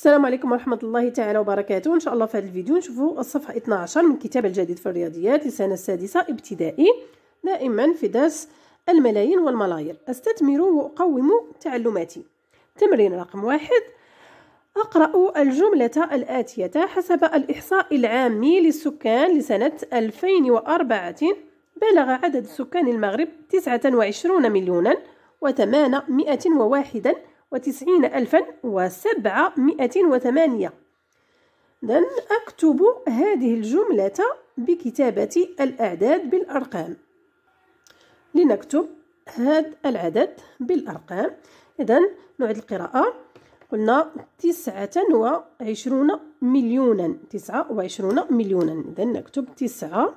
السلام عليكم ورحمة الله تعالى وبركاته إن شاء الله في هذا الفيديو نشوفوا الصفحة 12 من كتاب الجديد في الرياضيات لسنة السادسة ابتدائي دائما في درس الملايين والملايير أستثمر وأقوم تعلماتي تمرين رقم واحد أقرأ الجملة الآتية حسب الإحصاء العامي للسكان لسنة 2004 بلغ عدد سكان المغرب 29 مليونا و801 وتسعين ألفا وسبعمائة وثمانية إذن أكتب هذه الجملة بكتابة الأعداد بالأرقام لنكتب هذا العدد بالأرقام إذن نعيد القراءة قلنا تسعة وعشرون مليونا تسعة وعشرون مليونا إذن نكتب تسعة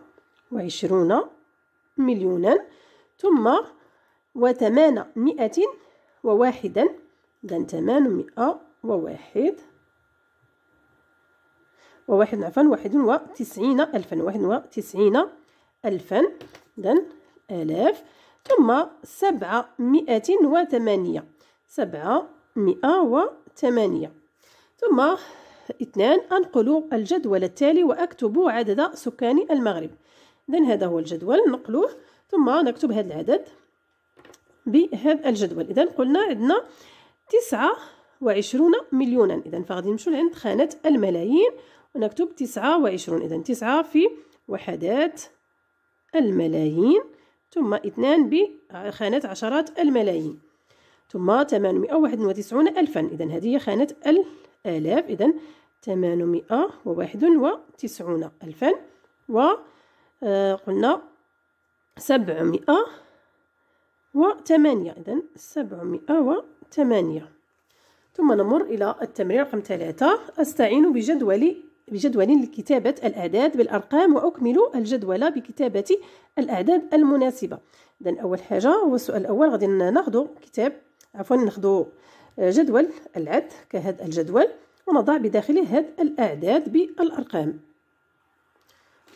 وعشرون مليونا ثم وثمانمائة وواحدا إذا ثمانمائة وواحد وواحد عفوا واحد وتسعين ألفا واحد وتسعين ألفا إذا آلاف ثم مئة وثمانية مئة وثمانية ثم اثنان أنقل الجدول التالي وأكتب عدد سكان المغرب إذا هذا هو الجدول نقلوه ثم نكتب هذا العدد بهذا الجدول إذا قلنا عندنا تسعة وعشرون مليونا إذا فغادي نمشيو لعند خانة الملايين ونكتب تسعة وعشرون إذا تسعة في وحدات الملايين ثم اثنان بخانة عشرات الملايين ثم وتسعون ألفا إذا هذه هي خانة الآلاف إذا وواحد وتسعون ألفا و آه، قلنا سبعمائة وثمانية إذا سبعمائة ثمانية ثم نمر إلى التمرين رقم ثلاثة أستعين بجدول بجدول لكتابة الأعداد بالأرقام وأكمل الجدول بكتابة الأعداد المناسبة إذا أول حاجة هو السؤال الأول غادي ناخذ كتاب عفوا ناخذ جدول العد كهذا الجدول ونضع بداخله هذا الأعداد بالأرقام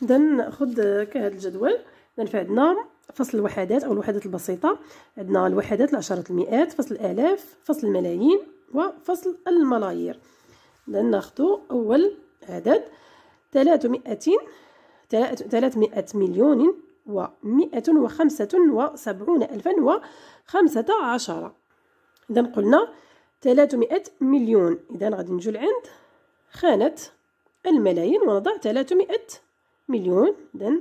إذا ناخذ كهذا الجدول إذا فعندنا فصل الوحدات او الوحدات البسيطه عندنا الوحدات العشرة المئات فصل الالاف فصل الملايين وفصل الملايير اذا ناخذ اول عدد 300 300 مليون و175 وسبعون ألفا وخمسة عشر إذا قلنا 300 مليون إذا غادي نجو لعند خانة الملايين ونضع 300 مليون إذا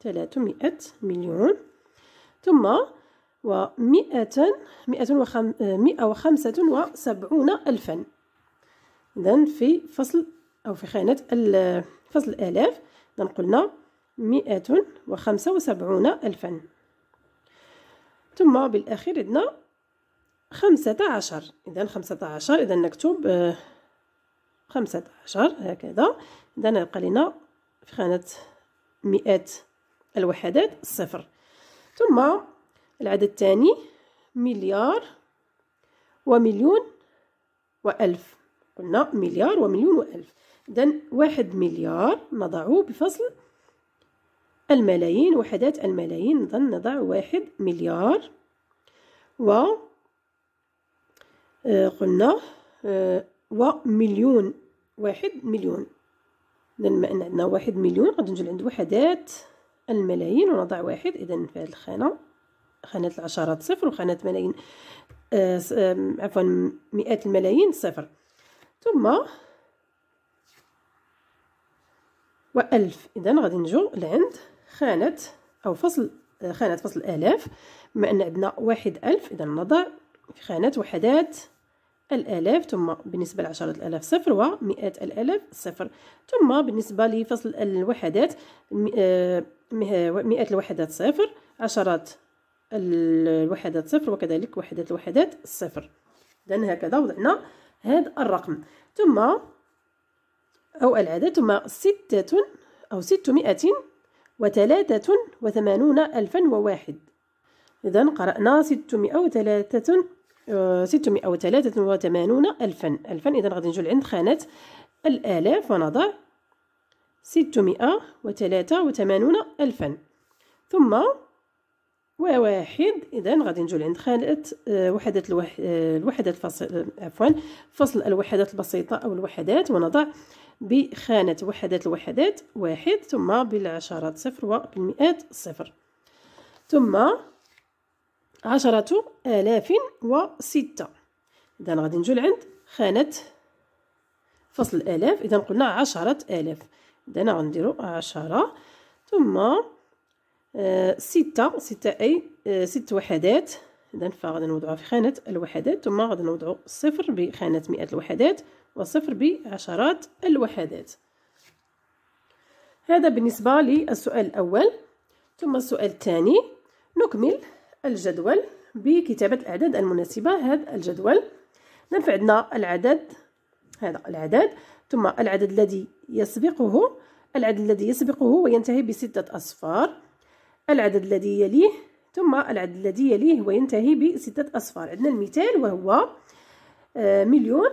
300 مليون ثم ومئة مئة وخم مئة وخمسة وسبعون ألفا إذن في فصل أو في خانة فصل الآلاف إذن قلنا مئة وخمسة وسبعون ألفا ثم بالأخير عندنا خمسة عشر إذن خمسة عشر إذن نكتب آه، خمسة عشر هكذا إذن يبقى لنا في خانة مئات الوحدات صفر ثم العدد الثاني مليار ومليون وألف قلنا مليار ومليون وألف إذن واحد مليار نضعه بفصل الملايين وحدات الملايين نظن نضع واحد مليار و آه، قلنا آه، ومليون واحد مليون إذن أن عندنا واحد مليون غادي نجي عند وحدات الملايين ونضع واحد إذا في هذه الخانة خانة العشرات صفر وخانة ملايين آه عفوا مئات الملايين صفر ثم وألف إذا غادي نجو لعند خانة أو فصل آه، خانة فصل الآلاف بما أن عندنا واحد ألف إذا نضع في خانة وحدات الآلاف ثم بالنسبة لعشرة الآلاف صفر ومئات الآلاف صفر ثم بالنسبة لفصل الوحدات آه مئات الوحدات صفر عشرات الوحدات صفر وكذلك وحدات الوحدات الصفر إذن هكذا وضعنا هذا الرقم ثم أو العدد ثم ستة أو ستمائة وثلاثة وثمانون ألفا وواحد إذا قرأنا ستمائة وثلاثة آه، ستمائة وثلاثة وثمانون ألفا ألفا إذا غادي نجول لعند خانة الآلاف ونضع ستمائة وثلاثة وثمانون ألفا ثم وواحد إذا غادي نجول عند خانة آه، وحدات الوح... آه، الوحدات الفصل آه، عفوا فصل الوحدات البسيطة أو الوحدات ونضع بخانة وحدات الوحدات واحد ثم بالعشرات صفر وبالمئات صفر ثم عشرة آلاف وستة إذا غادي نجول عند خانة فصل الآلاف إذا قلنا عشرة آلاف بدنا غنديرو عشرة ثم آه، ستة ستة أي آه، ست وحدات إذا فغادي نوضعوها في خانة الوحدات ثم غادي نوضعو صفر بخانة مئة الوحدات وصفر بعشرات الوحدات هذا بالنسبة للسؤال الأول ثم السؤال الثاني نكمل الجدول بكتابة الأعداد المناسبة هذا الجدول نفع عندنا العدد هذا العدد ثم العدد الذي يسبقه العدد الذي يسبقه وينتهي بستة أصفار العدد الذي يليه ثم العدد الذي يليه وينتهي بستة أصفار عندنا المثال وهو آه، مليون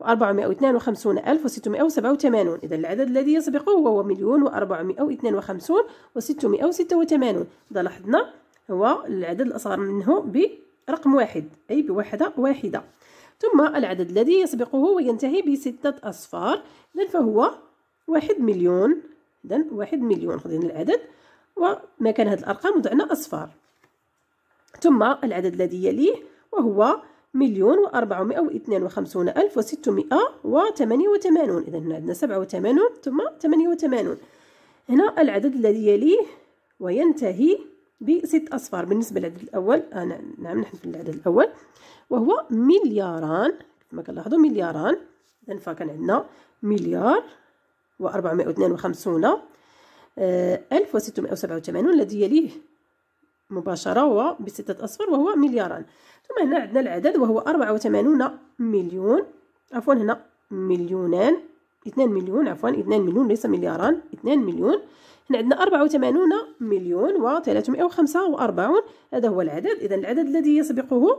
وأربعمائة واثنان وخمسون ألف وستمائة وسبعة وثمانون إذا العدد الذي يسبقه هو مليون وأربعمائة واثنان وخمسون وستمائة وستة وثمانون إذا لاحظنا هو العدد الأصغر منه برقم واحد أي بوحدة واحدة ثم العدد الذي يسبقه وينتهي بستة أصفار إذن فهو واحد مليون إذن واحد مليون خذينا العدد ومكان هذه الأرقام وضعنا أصفار ثم العدد الذي يليه وهو مليون وأربعمائة واثنين وخمسون ألف وستمائة وثمانية وثمانون إذا هنا عندنا سبعة وثمانون ثم ثمانية وثمانون هنا العدد الذي يليه وينتهي بست أصفار بالنسبة للعدد الأول آه نعم نحن في العدد الأول وهو ملياران كما كنلاحظوا ملياران إذا فكان عندنا مليار و452 1687 آه، الذي يليه مباشرة وبسته أصفر وهو ملياران ثم هنا عندنا العدد وهو 84 مليون عفوا هنا مليونان 2 مليون عفوا 2 مليون ليس ملياران 2 مليون هنا عندنا 84 مليون و345 هذا هو العدد إذا العدد الذي يسبقه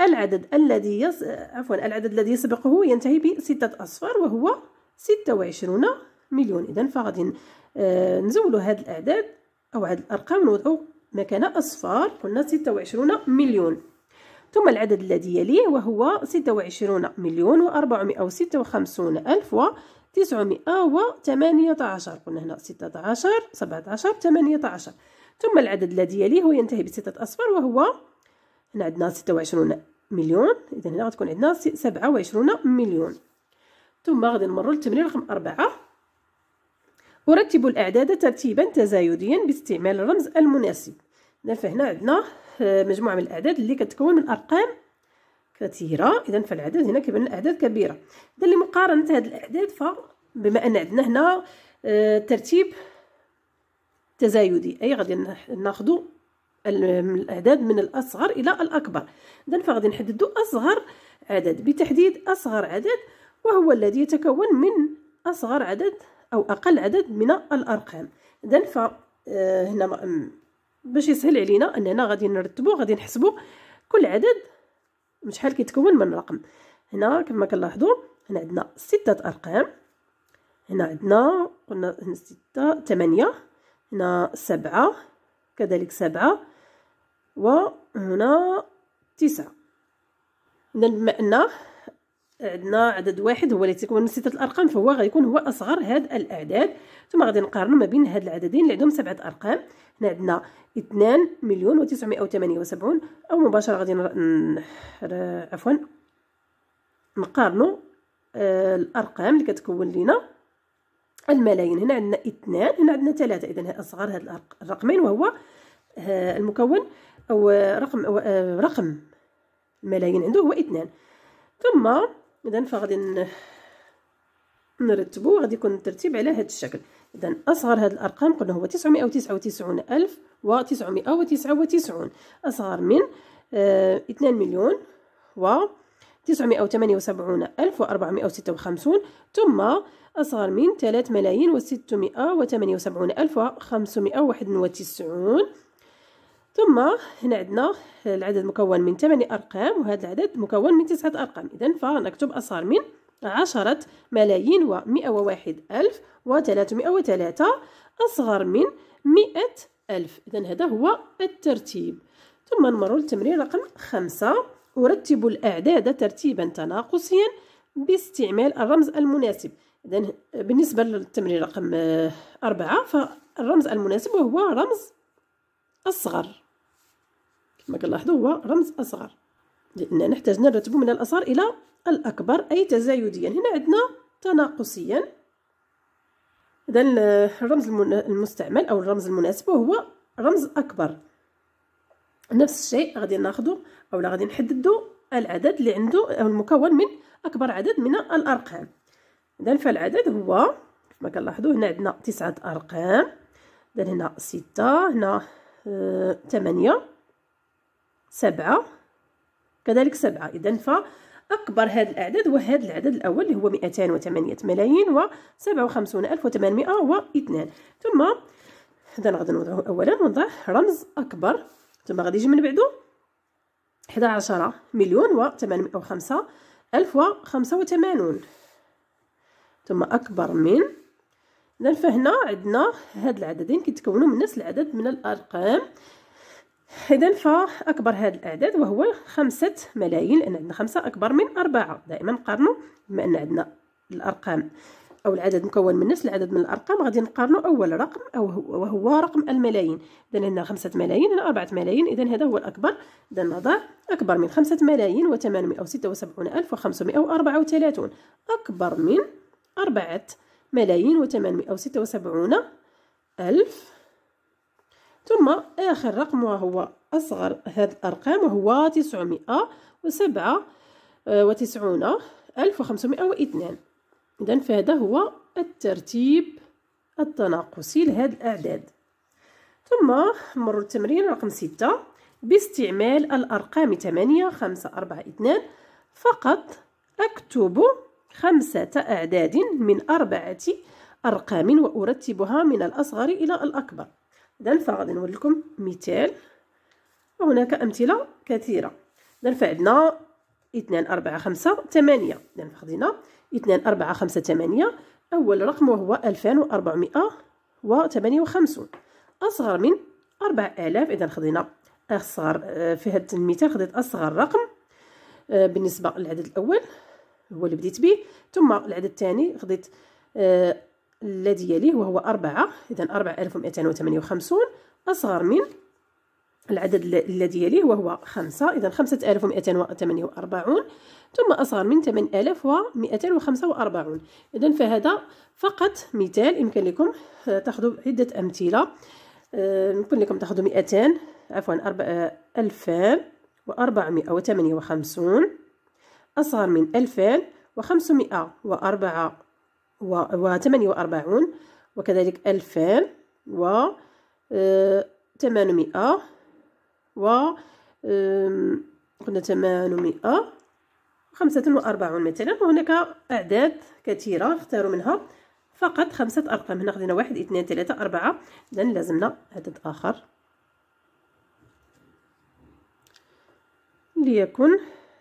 العدد الذي يص... عفوا العدد الذي يسبقه ينتهي بستة أصفار وهو ستة وعشرون مليون إذا فغادي آه، نزولوا هاد الأعداد أو هاد الأرقام ونوضعوا مكان أصفار قلنا ستة وعشرون مليون ثم العدد الذي يليه وهو ستة وعشرون مليون وأربعمائة وستة وخمسون ألف و تسعمائة وثمانية عشر قلنا هنا ستة عشر سبعة عشر ثمانية عشر ثم العدد الذي يليه ينتهي بستة أصفار وهو هنا عندنا ستة وعشرون مليون إذا هنا غتكون عندنا سبعة وعشرون مليون ثم غادي نمرو للتمرين رقم أربعة أرتب الأعداد ترتيبا تزايديا باستعمال الرمز المناسب إذا فهنا عندنا آه، مجموعة من الأعداد اللي كتكون من أرقام كثيرة إذا فالعدد هنا كيبان الأعداد كبيرة إذا لمقارنة هذه الأعداد فبما أن عندنا هنا آه، ترتيب تزايدي أي غادي ناخدو الأعداد من الأصغر إلى الأكبر إذن فغادي نحددو أصغر عدد بتحديد أصغر عدد وهو الذي يتكون من أصغر عدد أو أقل عدد من الأرقام إذن فهنا آه، باش يسهل علينا أننا غادي نرتبو غادي نحسبو كل عدد شحال كيتكون من رقم هنا كما كنلاحظوا هنا عندنا ستة أرقام هنا عندنا قلنا هنا ستة ثمانية هنا سبعة كذلك سبعة وهنا تسعة إذا بما أن عندنا عدد واحد هو اللي تكون ستة الأرقام فهو غيكون هو أصغر هاد الأعداد ثم غادي نقارنو ما بين هاد العددين اللي عندهم سبعة أرقام هنا عندنا اثنان مليون وتسعمائة وثمانية وسبعون أو مباشرة غادي ن... عفوا نقارنو آه، الأرقام اللي كتكون لينا الملايين هنا عندنا اثنان هنا عندنا ثلاثة إذا أصغر هاد الرقمين وهو آه، المكون أو رقم أو آه، رقم الملايين عنده هو اثنان ثم إذا فغادي نرتبو غادي يكون الترتيب على هذا الشكل إذا أصغر هذه الأرقام قلنا هو تسعمائة وتسعة وتسعون ألف وتسعمائة وتسعة وتسعون أصغر من آه، اثنان مليون و وسبعون ألف وأربعمائة وستة وخمسون ثم أصغر من ثلاث ملايين وستمائة وثمانية وسبعون ألف وخمسمائة وواحد وتسعون ثم هنا عندنا العدد مكون من 8 أرقام وهذا العدد مكون من 9 أرقام إذا فنكتب أصغر من عشرة ملايين ومئة وواحد ألف وثلاثمائة وثلاثة أصغر من مئة ألف إذا هذا هو الترتيب ثم نمر للتمرين رقم خمسة أرتب الأعداد ترتيبا تناقصيا باستعمال الرمز المناسب إذا بالنسبة للتمرين رقم أربعة فالرمز المناسب وهو رمز أصغر كما كنلاحظوا هو رمز اصغر لاننا نحتاج نرتبه من الاصغر الى الاكبر اي تزايديا هنا عندنا تناقصيا اذا الرمز المستعمل او الرمز المناسب هو رمز اكبر نفس الشيء غادي ناخذ او غادي نحددوا العدد اللي عنده او المكون من اكبر عدد من الارقام اذا فالعدد هو كما كنلاحظوا هنا عندنا تسعه ارقام اذا هنا سته هنا آه، ثمانيه سبعة كذلك سبعة إذا فأكبر هذا الأعداد هو العدد الأول اللي هو 208 ملايين و 57802 ثم هذا غادي نوضعه أولا ونضع رمز أكبر ثم غادي يجي من بعده 11 مليون و 805 ألف وخمسة وثمانون ثم أكبر من إذا فهنا عندنا هاد العددين كيتكونوا من نفس العدد من الأرقام إذا فأكبر هذا الأعداد وهو خمسة ملايين لأن عندنا خمسة أكبر من أربعة دائما نقارنوا بما أن عندنا الأرقام أو العدد مكون من نفس العدد من الأرقام غادي نقارنوا أول رقم أو وهو رقم الملايين إذا عندنا خمسة ملايين هنا أربعة ملايين إذا هذا هو الأكبر إذا نضع أكبر من خمسة ملايين وثمانمائة وستة وسبعون ألف وخمسمائة وأربعة وثلاثون أكبر من أربعة ملايين وثمانمائة وستة وسبعون ألف ثم آخر رقم وهو أصغر هذا الأرقام وهو تسعمائة وسبعة وتسعون ألف وخمسمائة واثنان إذا فهذا هو الترتيب التناقصي لهذا الأعداد ثم مر التمرين رقم ستة باستعمال الأرقام ثمانية خمسة أربعة اثنان فقط أكتب خمسة أعداد من أربعة أرقام وأرتبها من الأصغر إلى الأكبر إذا فغادي نوريكم مثال وهناك أمثلة كثيرة إذا فعدنا 2 أربعة خمسة 8 إذا خدينا 2 أربعة خمسة 8 أول رقم وهو 2458 وخمسون أصغر من أربع آلاف إذا خدينا أصغر آه، في هذا المثال خديت أصغر رقم آه، بالنسبة للعدد الأول هو اللي بديت به ثم العدد الثاني خديت آه، الذي يليه وهو أربعة إذا أربعة ألف ومئتان وثمانية وخمسون أصغر من العدد الذي يليه وهو خمسة إذا خمسة ألف ومئتان وثمانية وأربعون ثم أصغر من ثمان ألف ومئتان وخمسة وأربعون إذا فهذا فقط مثال يمكن لكم آه، تأخذوا عدة أمثلة آه، يمكن لكم تأخذوا مئتان عفوا آه، ألفان وأربعمائة وثمانية وخمسون أصغر من ألفان وخمسمائة وأربعة و وثمانية وأربعون وكذلك ألفان و آه، ثمانمائة و قلنا ثمانمائة خمسة وأربعون مثلا وهناك أعداد كثيرة اختاروا منها فقط خمسة أرقام هنا خدينا واحد اثنان ثلاثة أربعة إذا لازمنا عدد آخر ليكن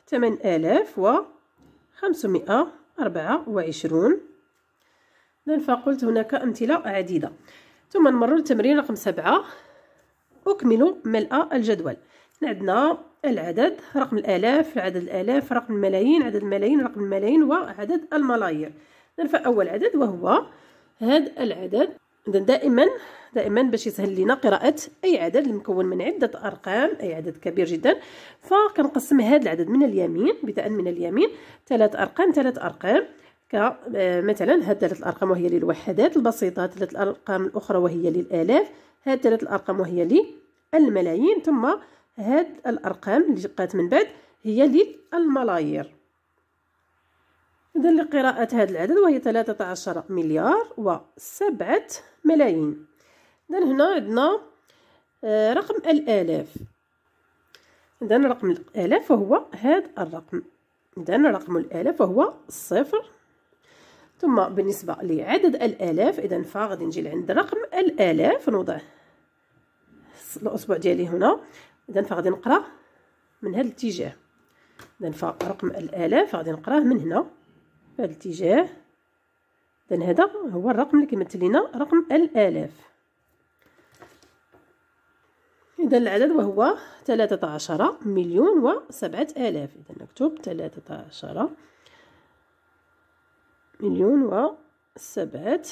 ثمان آلاف وخمسمائة أربعة وعشرون إذن فقلت هناك أمثلة عديدة ثم نمرر التمرين رقم سبعة أكمل ملء الجدول عندنا العدد رقم الآلاف عدد الآلاف رقم الملايين عدد الملايين رقم الملايين وعدد الملايير فأول عدد وهو هذا العدد دائما دائما باش يسهل لنا قراءة أي عدد المكون من عدة أرقام أي عدد كبير جدا فكنقسم هذا العدد من اليمين بدءا من اليمين ثلاث أرقام ثلاث أرقام مثلا هاد ثلاث الأرقام وهي للوحدات البسيطة ثلاث الأرقام الأخرى وهي للآلاف هاد ثلاث الأرقام وهي للملايين ثم هاد الأرقام اللي جات من بعد هي للملايير إذا لقراءة هذا العدد وهي 13 مليار وسبعة ملايين إذا هنا عندنا آه، رقم الآلاف إذا رقم الآلاف وهو هذا الرقم إذا رقم الآلاف وهو صفر ثم بالنسبة لعدد الآلاف إذا فغادي نجي لعند رقم الآلاف نوضع الأصبع ديالي هنا إذا فغادي نقرأ من هذا الاتجاه إذا فرقم الآلاف غادي نقراه من هنا في هذا الاتجاه إذا هذا هو الرقم اللي كيمثل لنا رقم الآلاف إذا العدد وهو ثلاثة عشر مليون وسبعة آلاف إذا نكتب ثلاثة عشر مليون و سبعة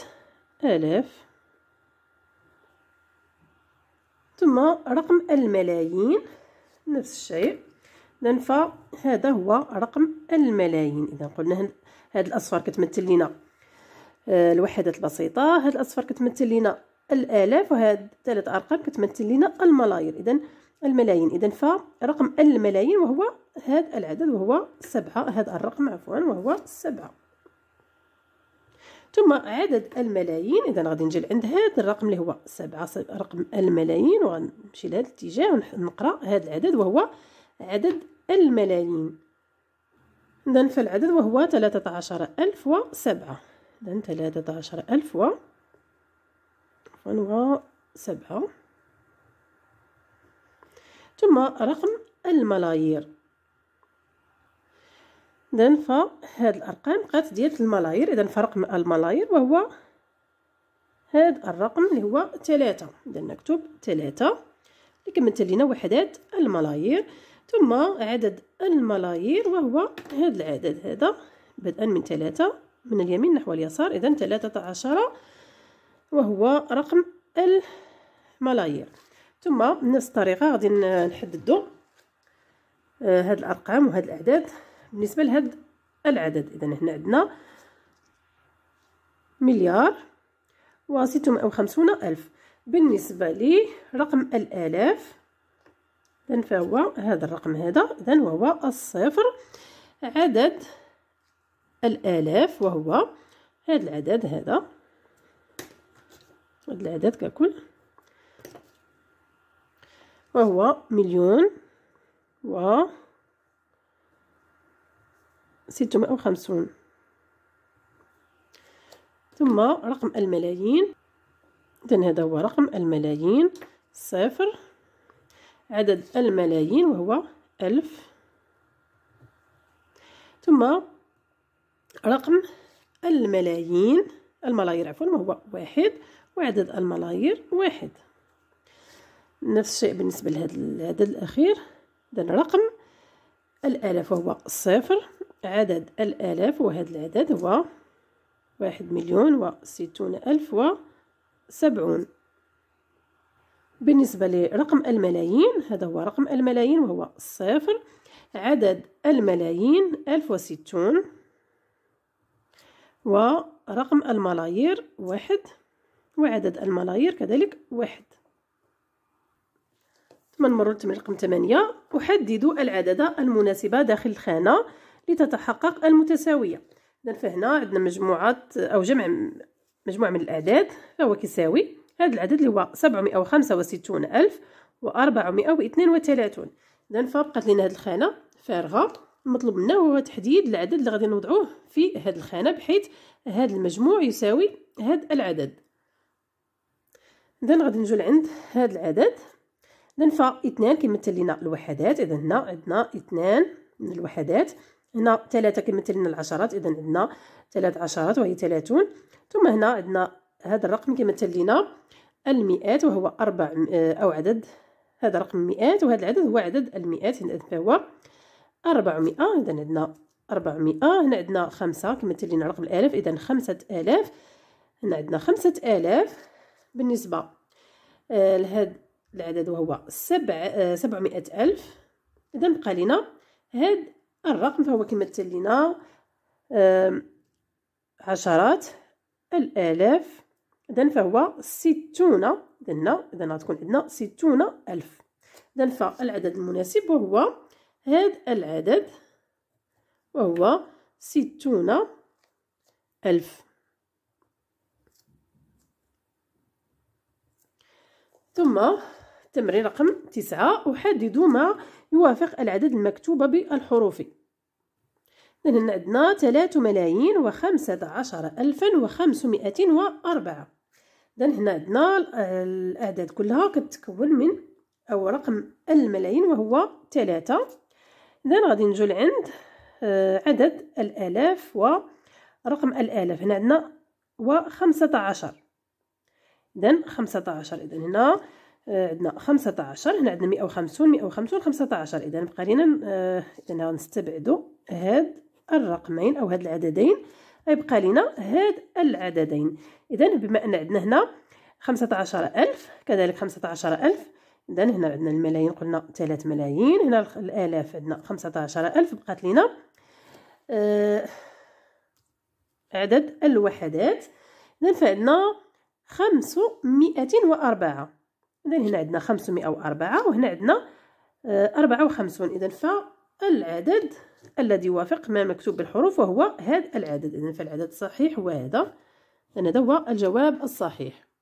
آلاف ثم رقم الملايين نفس الشيء إذن فهذا هو رقم الملايين إذا قلنا هاد الأصفر كتمثل لنا آه، الوحدات البسيطة هاد الأصفر كتمثل لنا الآلاف وهاد ثلاث أرقام كتمثل لنا الملايير إذن الملايين إذن فرقم الملايين وهو هاد العدد وهو سبعة هاد الرقم عفوا وهو سبعة ثم عدد الملايين اذا غادي نجي لعند هذا الرقم اللي هو سبعة رقم الملايين وغنمشي لهذا الاتجاه ونقرا هذا العدد وهو عدد الملايين اذا فالعدد وهو 13007 ألف وسبعة اذا 13000 ألف و سبعة ثم رقم الملايير اذا فهاد الارقام بقات ديال الملايير اذا فرقم الملايير وهو هاد الرقم اللي هو تلاتة اذا نكتب تلاتة اللي كمثل لينا وحدات الملايير ثم عدد الملايير وهو هاد العدد هذا بدءا من تلاتة من اليمين نحو اليسار اذا تلاتة عشرة وهو رقم الملايير ثم بنفس الطريقة غادي نحددو هاد الارقام وهاد الاعداد بالنسبة لهاد العدد إذا هنا عندنا مليار و وخمسون ألف بالنسبة لرقم الآلاف إذن فهو هذا الرقم هذا إذن وهو الصفر عدد الآلاف وهو هذا العدد هذا هذا العدد ككل وهو مليون و ستمائة وخمسون ثم رقم الملايين إذن هذا هو رقم الملايين صفر عدد الملايين وهو ألف ثم رقم الملايين الملايير عفوا وهو واحد وعدد الملايير واحد نفس الشيء بالنسبة لهذا العدد الأخير إذن رقم الآلاف وهو صفر عدد الآلاف وهذا العدد هو واحد مليون وستون ألف وسبعون بالنسبة لرقم الملايين هذا هو رقم الملايين وهو صفر عدد الملايين ألف وستون ورقم الملايير واحد وعدد الملايير كذلك واحد ثم نمر للتمرين رقم أحدد العدد المناسب داخل الخانة لتتحقق المتساوية إذا فهنا عندنا مجموعة أو جمع مجموعة من الأعداد فهو كيساوي هذا العدد اللي هو وخمسة وستون الف واثنين وثلاثون إذا فبقات لنا هذه الخانة فارغة المطلوب منا هو تحديد العدد اللي غادي نوضعوه في هذه الخانة بحيث هذا المجموع يساوي هذا العدد إذا غادي نجول عند هذا العدد إذا فاثنان كيمثل لنا الوحدات إذا هنا عندنا اثنان من الوحدات هنا ثلاثة كيمثل لنا العشرات إذا عندنا ثلاث عشرات وهي ثلاثون ثم هنا عندنا هذا الرقم كيمثل لنا المئات وهو أربع آه، أو عدد هذا رقم مئات وهذا العدد هو عدد المئات إذا فهو أربعمائة إذا عندنا أربعمائة هنا عندنا خمسة كيمثل لنا رقم الآلاف إذا خمسة آلاف هنا عندنا خمسة آلاف بالنسبة آه، لهذا العدد وهو سبع آه، سبعمائة ألف إذا بقى لنا هاد الرقم فهو كما تل لنا عشرات الآلاف اذا فهو ستون إذن اذا غتكون عندنا ستون ألف اذا فالعدد المناسب وهو هذا العدد وهو ستون ألف ثم تمرين رقم تسعة أحددوا ما يوافق العدد المكتوب بالحروف إذن عندنا تلات ملايين وخمسة عشر ألفا وخمسمائة وأربعة إذن هنا عندنا الأعداد كلها كتكون من أو رقم الملايين وهو تلاتة إذن غادي نجو لعند آه، عدد الآلاف ورقم الآلاف هنا عندنا وخمسة عشر إذن خمسة عشر إذن هنا عندنا 15 هنا عندنا 150 150 15 اذا بقى لينا آه، اذا غنستبعدو هاد الرقمين او هاد العددين يبقى لينا هاد العددين اذا بما ان عندنا هنا 15000 كذلك 15000 اذا هنا عندنا الملايين قلنا 3 ملايين هنا الالاف عندنا 15000 بقات لينا آه عدد الوحدات اذا فعندنا 504 إذا هنا عندنا خمسمائة وأربعة وهنا عندنا آه، أربعة وخمسون إذا فالعدد الذي يوافق ما مكتوب بالحروف وهو هذا العدد إذا فالعدد الصحيح هو هذا إذن هذا هو الجواب الصحيح